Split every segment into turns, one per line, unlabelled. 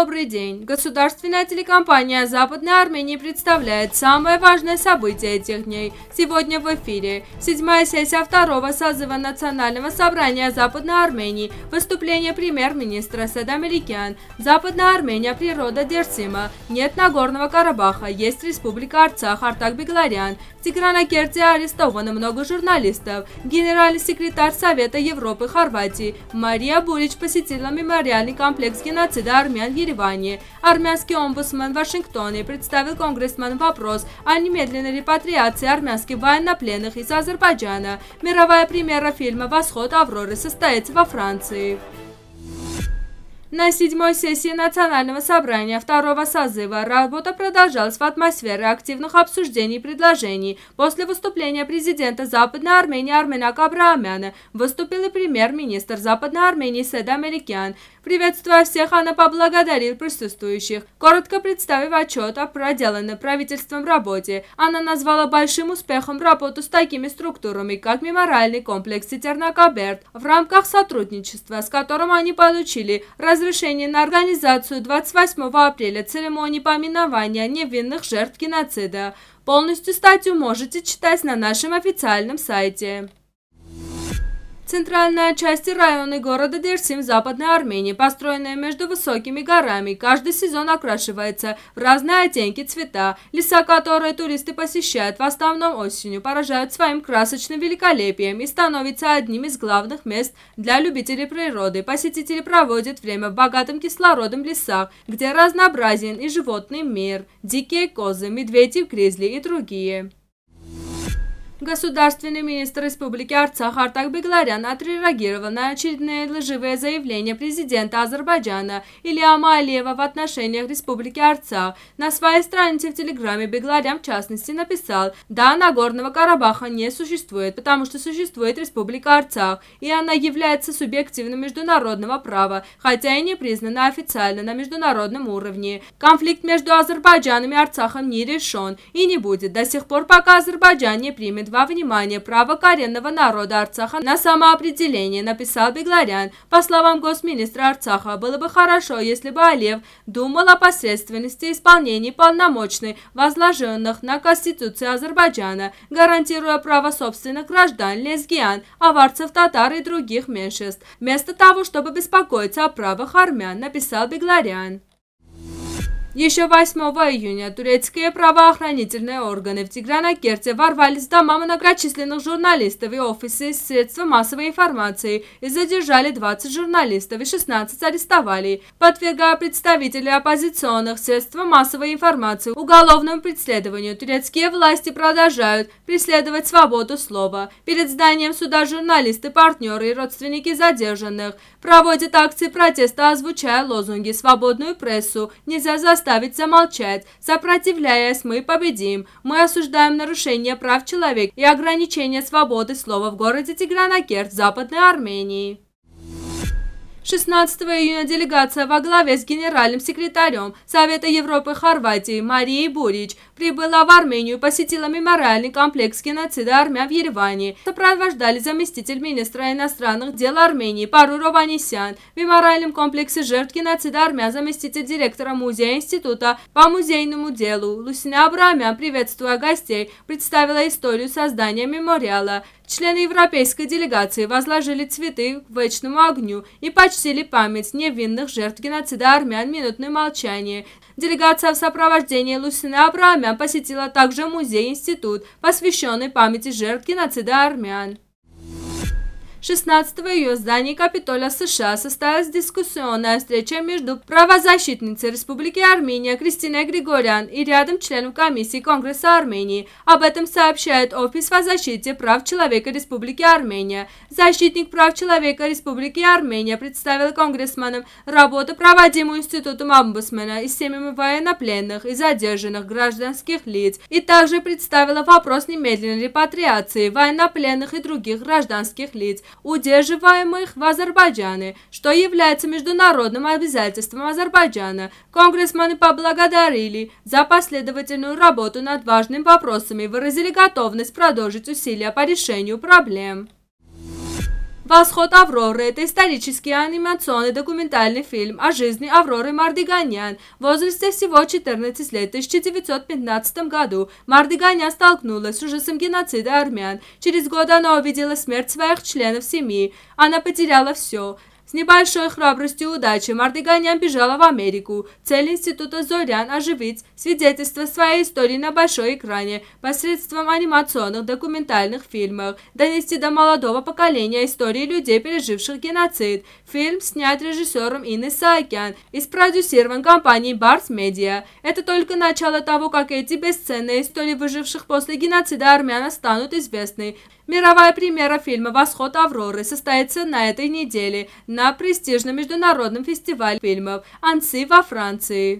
Добрый день! Государственная телекомпания Западной Армении представляет самое важное событие этих дней. Сегодня в эфире седьмая сессия второго созыва Национального собрания Западной Армении, выступление премьер-министра Садамеликян, Западная Армения, природа Дерсима, нет Нагорного Карабаха, есть Республика Арцах, Артак Бегларян, в Тигранакерте арестовано много журналистов, генеральный секретарь Совета Европы Хорватии Мария Бурич посетила мемориальный комплекс геноцида армян Еревана Ереване. Армянский омбудсмен в Вашингтоне представил конгрессмен вопрос о немедленной репатриации армянских военнопленных из Азербайджана. Мировая премьера фильма «Восход Авроры» состоится во Франции. На седьмой сессии Национального собрания второго созыва работа продолжалась в атмосфере активных обсуждений и предложений. После выступления президента Западной Армении Армена Кабрамяна выступил и премьер-министр Западной Армении Сед Америкян. Приветствуя всех, она поблагодарила присутствующих. Коротко представив отчет о проделанной правительством работе, она назвала большим успехом работу с такими структурами, как мемориальный комплекс Сетернакаберт, в рамках сотрудничества, с которым они получили раз разрешение на организацию 28 апреля церемонии поминования невинных жертв геноцида. Полностью статью можете читать на нашем официальном сайте. Центральная часть и районы города Дерсим в Западной Армении, построенная между высокими горами, каждый сезон окрашивается в разные оттенки цвета. Леса, которые туристы посещают в основном осенью, поражают своим красочным великолепием и становятся одним из главных мест для любителей природы. Посетители проводят время в богатом кислородом лесах, где разнообразен и животный мир, дикие козы, медведи, гризли и другие. Государственный министр Республики Арцах Артак Бегларян отреагировал на очередные лживые заявления президента Азербайджана Ильяма Алиева в отношениях Республики Арцах. На своей странице в Телеграме Бегларян в частности написал «Да, Нагорного Карабаха не существует, потому что существует Республика Арцах, и она является субъективным международного права, хотя и не признана официально на международном уровне. Конфликт между Азербайджаном и Арцахом не решен и не будет до сих пор, пока Азербайджан не примет во внимание право коренного народа Арцаха на самоопределение, написал Бегларян. По словам госминистра Арцаха, было бы хорошо, если бы Олев думал о посредственности исполнения полномочий, возложенных на Конституцию Азербайджана, гарантируя право собственных граждан, лесгиян, аварцев, татар и других меньшинств, вместо того, чтобы беспокоиться о правах армян, написал Бегларян. Еще 8 июня турецкие правоохранительные органы в Тигранакерте ворвались в дома многочисленных журналистов и офисы средств массовой информации и задержали 20 журналистов и 16 арестовали, подвергая представителей оппозиционных средств массовой информации уголовному преследованию. Турецкие власти продолжают преследовать свободу слова. Перед зданием суда журналисты, партнеры и родственники задержанных проводят акции протеста, озвучая лозунги «Свободную прессу», «Нельзя заставить заставиться замолчать. Сопротивляясь, мы победим. Мы осуждаем нарушение прав человека и ограничение свободы слова в городе Тигранакерт, Западной Армении. 16 июня делегация во главе с генеральным секретарем Совета Европы Хорватии Марией Бурич прибыла в Армению и посетила мемориальный комплекс геноцида армян в Ереване. Сопровождали заместитель министра иностранных дел Армении Пару рованисян В мемориальном комплексе жертв геноцида армян заместитель директора музея института по музейному делу Лусина Абрамян, приветствуя гостей, представила историю создания мемориала. Члены европейской делегации возложили цветы к вечному огню и почтили память невинных жертв геноцида армян минутное молчание. Делегация в сопровождении Лусина Абрамян посетила также музей-институт, посвященный памяти жертв геноцида армян. 16 ее здании Капитоля США состоялась дискуссионная встреча между правозащитницей Республики Армения Кристиной Григорян и рядом членов комиссии Конгресса Армении. Об этом сообщает Офис по защите прав человека Республики Армения. Защитник прав человека Республики Армения представил конгрессменам работу, проводимую Институтом омбудсмена и семьями военнопленных и задержанных гражданских лиц, и также представила вопрос немедленной репатриации военнопленных и других гражданских лиц удерживаемых в Азербайджане, что является международным обязательством Азербайджана. Конгрессмены поблагодарили за последовательную работу над важными вопросами и выразили готовность продолжить усилия по решению проблем. Восход Авроры – это исторический анимационный документальный фильм о жизни Авроры Мардиганян. В возрасте всего 14 лет в 1915 году Мардиганян столкнулась с ужасом геноцида армян. Через год она увидела смерть своих членов семьи. Она потеряла все. С небольшой храбростью и удачей Мардыганян бежала в Америку. Цель института Зорян – оживить свидетельство своей истории на большой экране посредством анимационных документальных фильмов, донести до молодого поколения истории людей, переживших геноцид. Фильм снят режиссером Инны Саакян и спродюсирован компанией Барс Медиа. Это только начало того, как эти бесценные истории выживших после геноцида армян станут известны. Мировая премьера фильма «Восход Авроры» состоится на этой неделе – на престижном международном фестивале фильмов «Анси» во Франции.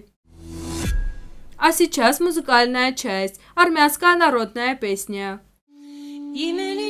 А сейчас музыкальная часть «Армянская народная песня». Имени